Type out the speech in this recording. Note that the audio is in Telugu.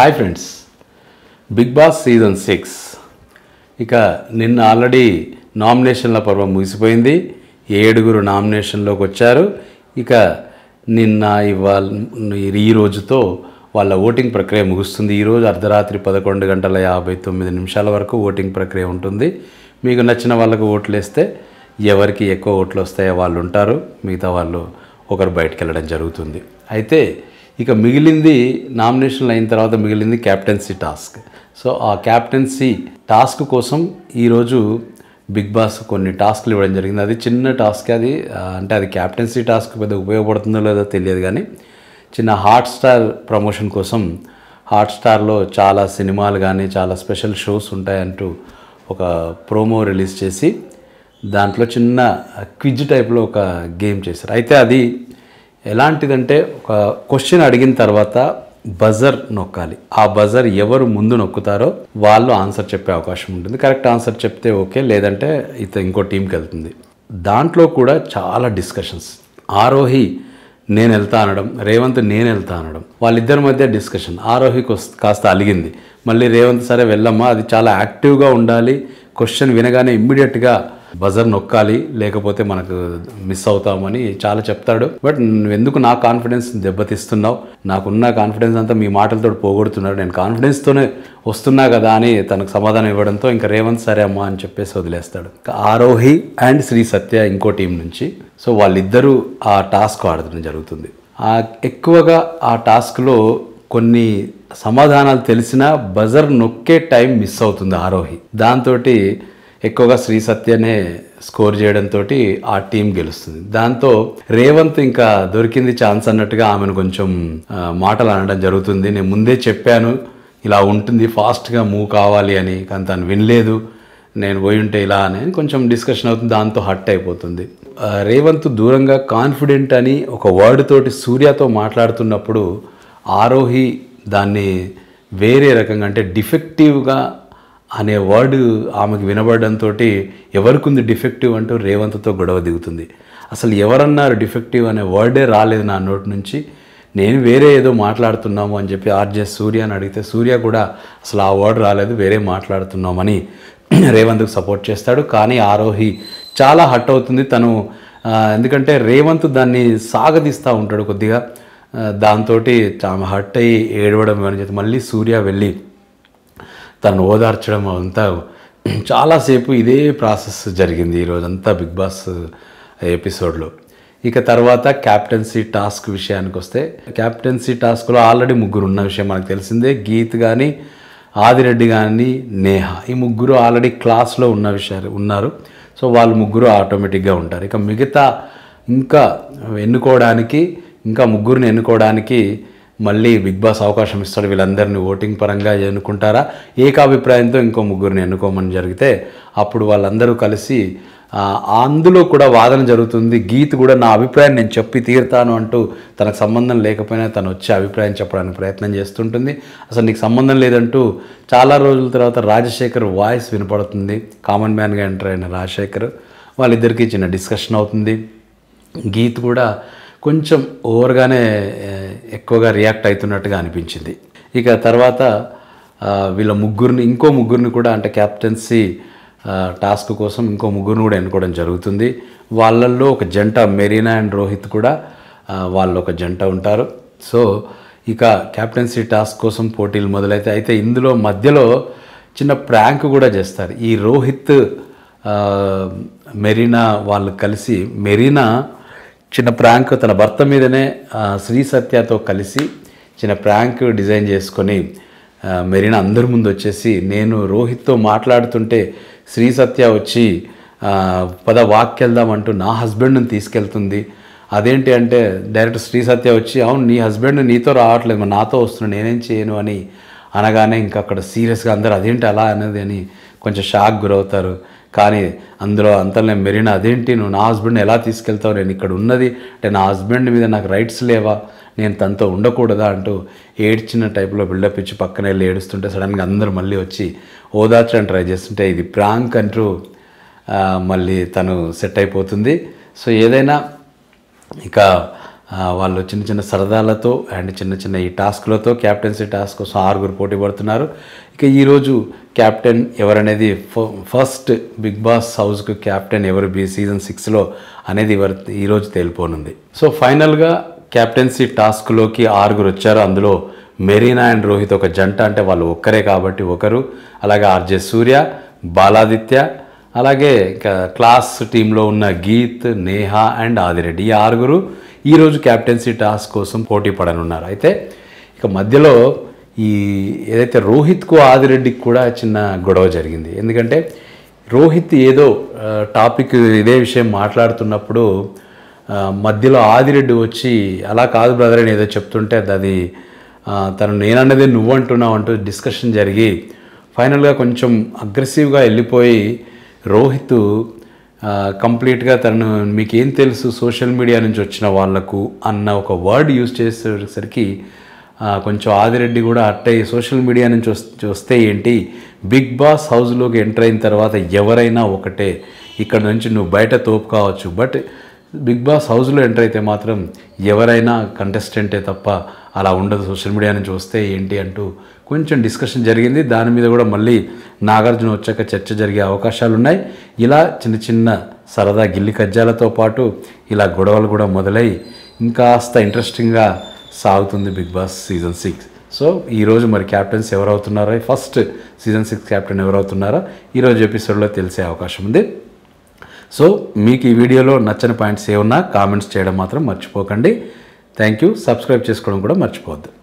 hi friends Bigg Boss season six ఇక నిన్న ఆల్రెడీ నామినేషన్ల పర్వం ముగిసిపోయింది ఏడుగురు నామినేషన్లోకి వచ్చారు ఇక నిన్న ఇవాళ ఈ రోజుతో వాళ్ళ ఓటింగ్ ప్రక్రియ ముగుస్తుంది ఈరోజు అర్ధరాత్రి పదకొండు గంటల యాభై తొమ్మిది నిమిషాల వరకు ఓటింగ్ ప్రక్రియ ఉంటుంది మీకు నచ్చిన వాళ్ళకు ఓట్లు వేస్తే ఎవరికి ఎక్కువ ఓట్లు వస్తాయో వాళ్ళు ఉంటారు మిగతా వాళ్ళు ఒకరు బయటకు వెళ్ళడం జరుగుతుంది అయితే ఇక మిగిలింది నామినేషన్లు అయిన తర్వాత మిగిలింది క్యాప్టెన్సీ టాస్క్ సో ఆ క్యాప్టెన్సీ టాస్క్ కోసం ఈరోజు బిగ్ బాస్ కొన్ని టాస్క్లు ఇవ్వడం జరిగింది అది చిన్న టాస్క్ అది అంటే అది క్యాప్టెన్సీ టాస్క్ పెద్ద ఉపయోగపడుతుందో లేదో తెలియదు కానీ చిన్న హాట్ స్టార్ ప్రమోషన్ కోసం హాట్ స్టార్లో చాలా సినిమాలు కానీ చాలా స్పెషల్ షోస్ ఉంటాయంటూ ఒక ప్రోమో రిలీజ్ చేసి దాంట్లో చిన్న క్విజ్ టైప్లో ఒక గేమ్ చేశారు అయితే అది ఎలాంటిదంటే ఒక క్వశ్చన్ అడిగిన తర్వాత బజర్ నొక్కాలి ఆ బజర్ ఎవరు ముందు నొక్కుతారో వాళ్ళు ఆన్సర్ చెప్పే అవకాశం ఉంటుంది కరెక్ట్ ఆన్సర్ చెప్తే ఓకే లేదంటే ఇత ఇంకో టీంకి వెళ్తుంది దాంట్లో కూడా చాలా డిస్కషన్స్ ఆరోహి నేను వెళ్తా అనడం రేవంత్ నేను వెళ్తా అనడం వాళ్ళిద్దరి మధ్య డిస్కషన్ ఆరోహి కాస్త అలిగింది మళ్ళీ రేవంత్ సరే వెళ్ళమ్మా అది చాలా యాక్టివ్గా ఉండాలి క్వశ్చన్ వినగానే ఇమ్మీడియట్గా బజర్ నొక్కాలి లేకపోతే మనకు మిస్ అవుతామని చాలా చెప్తాడు బట్ ఎందుకు నా కాన్ఫిడెన్స్ దెబ్బతిస్తున్నావు నాకున్న కాన్ఫిడెన్స్ అంతా మీ మాటలతో పోగొడుతున్నాడు నేను కాన్ఫిడెన్స్తోనే వస్తున్నా కదా అని తనకు సమాధానం ఇవ్వడంతో ఇంకా రేవంత్ సరే అమ్మా అని చెప్పేసి వదిలేస్తాడు ఆరోహి అండ్ శ్రీ సత్య ఇంకో టీం నుంచి సో వాళ్ళిద్దరూ ఆ టాస్క్ ఆడటం జరుగుతుంది ఎక్కువగా ఆ టాస్క్లో కొన్ని సమాధానాలు తెలిసినా బజర్ నొక్కే టైం మిస్ అవుతుంది ఆరోహి దాంతో ఎక్కువగా శ్రీ సత్యనే స్కోర్ చేయడంతో ఆ టీం గెలుస్తుంది దాంతో రేవంత్ ఇంకా దొరికింది ఛాన్స్ అన్నట్టుగా ఆమెను కొంచెం మాటలు అనడం జరుగుతుంది నేను ముందే చెప్పాను ఇలా ఉంటుంది ఫాస్ట్గా మూవ్ కావాలి అని కానీ తను వినలేదు నేను పోయి ఉంటే ఇలా అని కొంచెం డిస్కషన్ అవుతుంది దాంతో హట్ అయిపోతుంది రేవంత్ దూరంగా కాన్ఫిడెంట్ అని ఒక వర్డ్ తోటి సూర్యతో మాట్లాడుతున్నప్పుడు ఆరోహి దాన్ని వేరే రకంగా అంటే డిఫెక్టివ్గా అనే వర్డ్ ఆమెకు వినబడంతో ఉంది డిఫెక్టివ్ అంటూ రేవంత్తో గొడవ దిగుతుంది అసలు ఎవరన్నారు డిఫెక్టివ్ అనే వర్డే రాలేదు నా నోటి నుంచి నేను వేరే ఏదో మాట్లాడుతున్నాము అని చెప్పి ఆర్జే సూర్య అని అడిగితే సూర్య కూడా అసలు ఆ వర్డ్ రాలేదు వేరే మాట్లాడుతున్నామని రేవంత్కు సపోర్ట్ చేస్తాడు కానీ ఆరోహి చాలా హట్ అవుతుంది తను ఎందుకంటే రేవంత్ దాన్ని సాగదీస్తూ ఉంటాడు కొద్దిగా దాంతో ఆమె హట్ అయ్యి ఏడవడం అని చెప్పి మళ్ళీ సూర్య వెళ్ళి తను ఓదార్చడం అంతా చాలాసేపు ఇదే ప్రాసెస్ జరిగింది ఈరోజంతా బిగ్ బాస్ ఎపిసోడ్లో ఇక తర్వాత క్యాప్టెన్సీ టాస్క్ విషయానికి వస్తే క్యాప్టెన్సీ టాస్క్లో ఆల్రెడీ ముగ్గురు ఉన్న విషయం మనకు తెలిసిందే గీత్ కానీ ఆదిరెడ్డి కానీ నేహ ఈ ముగ్గురు ఆల్రెడీ క్లాస్లో ఉన్న విషయాలు ఉన్నారు సో వాళ్ళు ముగ్గురు ఆటోమేటిక్గా ఉంటారు ఇక మిగతా ఇంకా ఎన్నుకోవడానికి ఇంకా ముగ్గురిని ఎన్నుకోవడానికి మళ్ళీ బిగ్ బాస్ అవకాశం ఇస్తాడు వీళ్ళందరినీ ఓటింగ్ పరంగా ఎన్నుకుంటారా ఏకాభిప్రాయంతో ఇంకో ముగ్గురిని ఎన్నుకోమని జరిగితే అప్పుడు వాళ్ళందరూ కలిసి అందులో కూడా వాదన జరుగుతుంది గీత్ కూడా నా అభిప్రాయం నేను చెప్పి తీరుతాను అంటూ తనకు సంబంధం లేకపోయినా తను వచ్చే అభిప్రాయం చెప్పడానికి ప్రయత్నం చేస్తుంటుంది అసలు నీకు సంబంధం లేదంటూ చాలా రోజుల తర్వాత రాజశేఖర్ వాయిస్ వినపడుతుంది కామన్ మ్యాన్గా ఎంటర్ అయిన రాజశేఖర్ వాళ్ళిద్దరికీ చిన్న డిస్కషన్ అవుతుంది గీత్ కూడా కొంచెం ఓవర్గానే ఎక్కువగా రియాక్ట్ అవుతున్నట్టుగా అనిపించింది ఇక తర్వాత వీళ్ళ ముగ్గురిని ఇంకో ముగ్గురిని కూడా అంటే క్యాప్టెన్సీ టాస్క్ కోసం ఇంకో ముగ్గురిని కూడా ఎన్నుకోవడం జరుగుతుంది వాళ్ళల్లో ఒక జంట మెరీనా అండ్ రోహిత్ కూడా వాళ్ళు ఒక జంట ఉంటారు సో ఇక క్యాప్టెన్సీ టాస్క్ కోసం పోటీలు మొదలైతే అయితే ఇందులో మధ్యలో చిన్న ప్రాంక్ కూడా చేస్తారు ఈ రోహిత్ మెరీనా వాళ్ళు కలిసి మెరీనా చిన్న ప్రాంక్ తన భర్త మీదనే శ్రీ సత్యతో కలిసి చిన్న ప్రాంక్ డిజైన్ చేసుకొని మెరీనా అందరి ముందు వచ్చేసి నేను రోహిత్తో మాట్లాడుతుంటే శ్రీ సత్య వచ్చి పద వాక్ వెళ్దామంటూ నా హస్బెండ్ని తీసుకెళ్తుంది అదేంటి అంటే డైరెక్ట్ శ్రీ సత్య వచ్చి అవును నీ హస్బెండ్ నీతో రావట్లేదు నాతో వస్తున్నాడు నేనేం చేయను అని అనగానే ఇంకా అక్కడ సీరియస్గా అందరు అదేంటి అలా అనేది అని కొంచెం షాక్ గురవుతారు కానీ అందులో అంతలో మెరిన అదేంటి నువ్వు నా హస్బెండ్ ఎలా తీసుకెళ్తావు నేను ఇక్కడ ఉన్నది అంటే నా హస్బెండ్ మీద నాకు రైట్స్ లేవా నేను తనతో ఉండకూడదా అంటూ ఏడ్చిన టైప్లో బిల్డప్ ఇచ్చి పక్కన వెళ్ళి ఏడుస్తుంటే సడన్గా అందరూ మళ్ళీ వచ్చి ఓదార్చడానికి ట్రై చేస్తుంటే ఇది ప్రాంక్ అంటూ మళ్ళీ తను సెట్ అయిపోతుంది సో ఏదైనా ఇక వాళ్ళు చిన్న చిన్న సరదాలతో అండ్ చిన్న చిన్న ఈ టాస్క్లతో క్యాప్టెన్సీ టాస్క్ కోసం ఆరుగురు పోటీ పడుతున్నారు ఇక ఈరోజు క్యాప్టెన్ ఎవరనేది ఫస్ట్ బిగ్ బాస్ హౌస్కు క్యాప్టెన్ ఎవరు బి సీజన్ సిక్స్లో అనేది ఎవరు ఈరోజు తేలిపోనుంది సో ఫైనల్గా క్యాప్టెన్సీ టాస్క్లోకి ఆరుగురు వచ్చారు అందులో మెరీనా అండ్ రోహిత్ ఒక జంట అంటే వాళ్ళు ఒక్కరే కాబట్టి ఒకరు అలాగే ఆర్జే సూర్య బాలాదిత్య అలాగే ఇంకా క్లాస్ టీంలో ఉన్న గీత్ నేహా అండ్ ఆదిరెడ్డి ఈ ఆరుగురు ఈరోజు క్యాప్టెన్సీ టాస్క్ కోసం పోటీ పడనున్నారు అయితే ఇక మధ్యలో ఈ ఏదైతే రోహిత్కు ఆదిరెడ్డికి కూడా చిన్న గొడవ జరిగింది ఎందుకంటే రోహిత్ ఏదో టాపిక్ ఇదే విషయం మాట్లాడుతున్నప్పుడు మధ్యలో ఆదిరెడ్డి వచ్చి అలా కాదు బ్రదర్ అని ఏదో చెప్తుంటే అది తను నేనన్నదే నువ్వు అంటున్నావు అంటూ డిస్కషన్ జరిగి ఫైనల్గా కొంచెం అగ్రెసివ్గా వెళ్ళిపోయి రోహిత్ కంప్లీట్గా తను మీకు ఏం తెలుసు సోషల్ మీడియా నుంచి వచ్చిన వాళ్లకు అన్న ఒక వర్డ్ యూజ్ చేసేసరికి కొంచెం ఆదిరెడ్డి కూడా అట్టయి సోషల్ మీడియా నుంచి వస్తే ఏంటి బిగ్ బాస్ హౌస్లోకి ఎంటర్ అయిన తర్వాత ఎవరైనా ఒకటే ఇక్కడ నుంచి నువ్వు బయట తోపు కావచ్చు బట్ బిగ్ బాస్ హౌస్లో ఎంటర్ అయితే మాత్రం ఎవరైనా కంటెస్టెంటే తప్ప అలా ఉండదు సోషల్ మీడియా నుంచి వస్తే ఏంటి అంటూ కొంచెం డిస్కషన్ జరిగింది దాని మీద కూడా మళ్ళీ నాగార్జున వచ్చాక చర్చ జరిగే అవకాశాలు ఉన్నాయి ఇలా చిన్న చిన్న సరదా గిల్లి కజ్జాలతో పాటు ఇలా గొడవలు కూడా మొదలై ఇంకాస్త ఇంట్రెస్టింగ్గా సాగుతుంది Bigg Boss season six so ఈరోజు మరి క్యాప్టెన్స్ ఎవరవుతున్నారో ఫస్ట్ సీజన్ సిక్స్ క్యాప్టెన్ ఎవరవుతున్నారో ఈరోజు ఎపిసోడ్లో తెలిసే అవకాశం ఉంది సో మీకు ఈ వీడియోలో నచ్చని పాయింట్స్ ఏమన్నా కామెంట్స్ చేయడం మాత్రం మర్చిపోకండి థ్యాంక్ యూ సబ్స్క్రైబ్ చేసుకోవడం కూడా మర్చిపోవద్దు